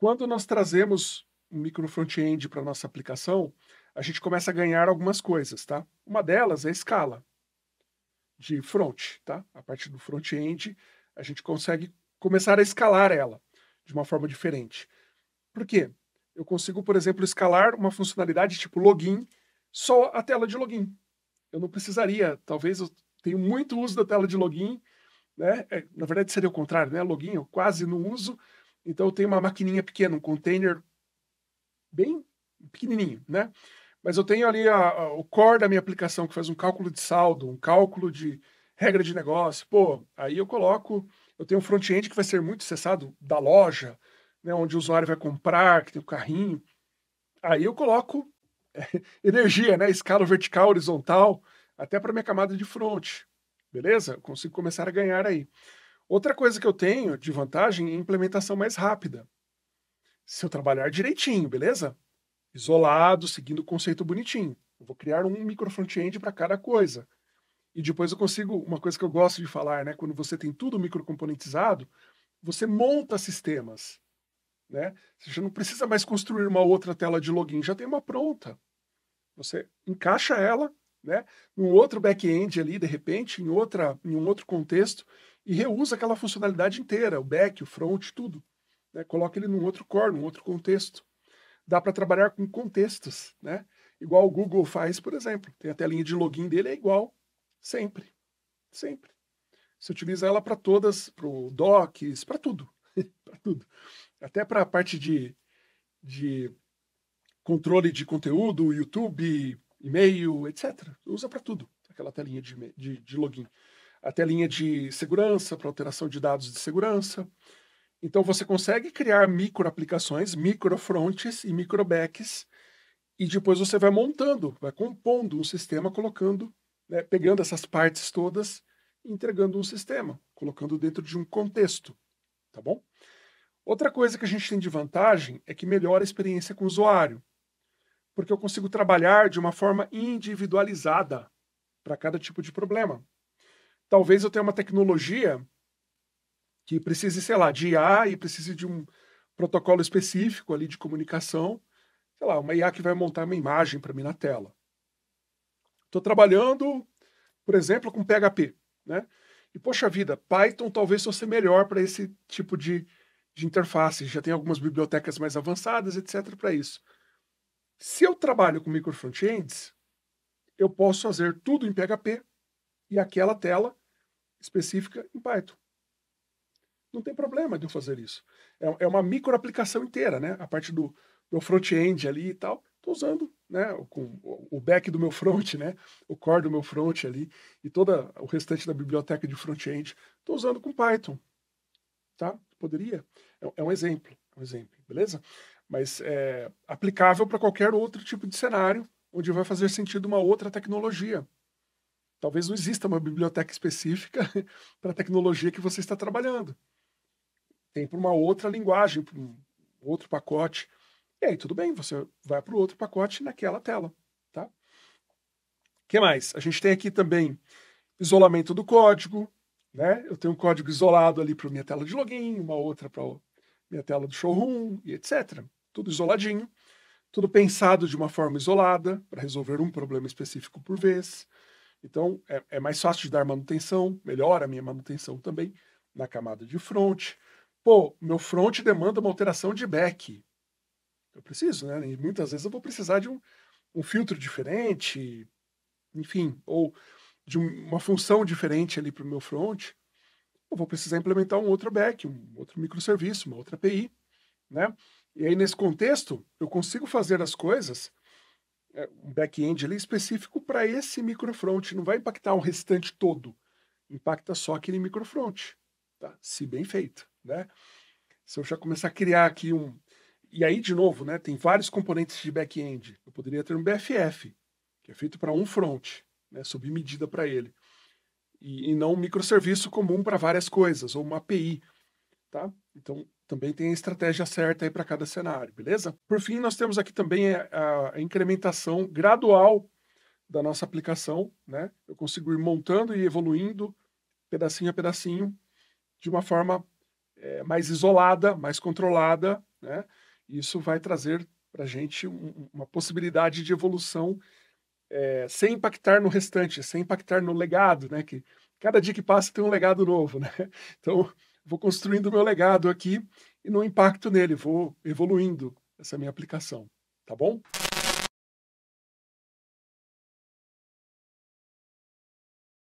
Quando nós trazemos um micro front-end para nossa aplicação, a gente começa a ganhar algumas coisas, tá? Uma delas é a escala de front, tá? A partir do front-end, a gente consegue começar a escalar ela de uma forma diferente. Por quê? Eu consigo, por exemplo, escalar uma funcionalidade tipo login só a tela de login. Eu não precisaria, talvez eu tenho muito uso da tela de login, né? É, na verdade seria o contrário, né? Login eu quase não uso, então eu tenho uma maquininha pequena, um container bem pequenininho, né? Mas eu tenho ali a, a, o core da minha aplicação que faz um cálculo de saldo, um cálculo de regra de negócio. Pô, aí eu coloco, eu tenho um front-end que vai ser muito acessado da loja, né, onde o usuário vai comprar, que tem o um carrinho. Aí eu coloco energia, né, escala vertical, horizontal, até para minha camada de front. Beleza? Eu consigo começar a ganhar aí. Outra coisa que eu tenho de vantagem é implementação mais rápida. Se eu trabalhar direitinho, beleza? Isolado, seguindo o conceito bonitinho. Eu vou criar um micro front-end para cada coisa. E depois eu consigo, uma coisa que eu gosto de falar, né? Quando você tem tudo microcomponentizado, você monta sistemas. Né? Você já não precisa mais construir uma outra tela de login, já tem uma pronta. Você encaixa ela, né, num outro back-end ali, de repente, em outra, em um outro contexto, e reusa aquela funcionalidade inteira, o back, o front, tudo. Né? Coloca ele num outro core, num outro contexto. Dá para trabalhar com contextos, né? Igual o Google faz, por exemplo. Tem a telinha de login dele, é igual sempre. Sempre. Você utiliza ela para todas, para o docs, para tudo. para tudo. Até para a parte de, de controle de conteúdo, YouTube, e-mail, etc. Usa para tudo aquela telinha de, de, de login até linha de segurança, para alteração de dados de segurança. Então você consegue criar micro aplicações, micro fronts e micro backs, e depois você vai montando, vai compondo um sistema, colocando, né, pegando essas partes todas e entregando um sistema, colocando dentro de um contexto, tá bom? Outra coisa que a gente tem de vantagem é que melhora a experiência com o usuário, porque eu consigo trabalhar de uma forma individualizada para cada tipo de problema talvez eu tenha uma tecnologia que precise, sei lá, de IA e precise de um protocolo específico ali de comunicação, sei lá, uma IA que vai montar uma imagem para mim na tela. Estou trabalhando, por exemplo, com PHP, né? E poxa vida, Python talvez fosse melhor para esse tipo de, de interface. Já tem algumas bibliotecas mais avançadas, etc. para isso. Se eu trabalho com micro frontends, eu posso fazer tudo em PHP e aquela tela específica em Python. Não tem problema de eu fazer isso. É, é uma micro aplicação inteira, né? A parte do meu front-end ali e tal, estou usando né, o back do meu front, né, o core do meu front ali e toda o restante da biblioteca de front-end, estou usando com Python, tá? Poderia, é, é um exemplo, é um exemplo, beleza? Mas é aplicável para qualquer outro tipo de cenário onde vai fazer sentido uma outra tecnologia, Talvez não exista uma biblioteca específica para a tecnologia que você está trabalhando. Tem para uma outra linguagem, para um outro pacote. E aí, tudo bem, você vai para o outro pacote naquela tela. Tá? O que mais? A gente tem aqui também isolamento do código. Né? Eu tenho um código isolado ali para minha tela de login, uma outra para minha tela do showroom e etc. Tudo isoladinho, tudo pensado de uma forma isolada para resolver um problema específico por vez. Então, é, é mais fácil de dar manutenção, melhora a minha manutenção também na camada de front. Pô, meu front demanda uma alteração de back. Eu preciso, né? E muitas vezes eu vou precisar de um, um filtro diferente, enfim, ou de um, uma função diferente ali para o meu front. Eu vou precisar implementar um outro back, um outro microserviço, uma outra API, né? E aí, nesse contexto, eu consigo fazer as coisas é, um back-end ali específico para esse microfront, não vai impactar o restante todo, impacta só aquele microfront, tá? Se bem feito, né? Se eu já começar a criar aqui um e aí de novo, né, tem vários componentes de back-end. Eu poderia ter um BFF, que é feito para um front, né, sob medida para ele. E, e não um microserviço comum para várias coisas ou uma API, tá? Então, também tem a estratégia certa aí para cada cenário, beleza? Por fim, nós temos aqui também eh, a, a incrementação gradual da nossa aplicação, né? Eu consigo ir montando e evoluindo pedacinho a pedacinho de uma forma é, mais isolada, mais controlada, né? Isso vai trazer para a gente um, uma possibilidade de evolução é, sem impactar no restante, sem impactar no legado, né? Que cada dia que passa tem um legado novo, né? Então vou construindo o meu legado aqui e não impacto nele, vou evoluindo essa minha aplicação, tá bom?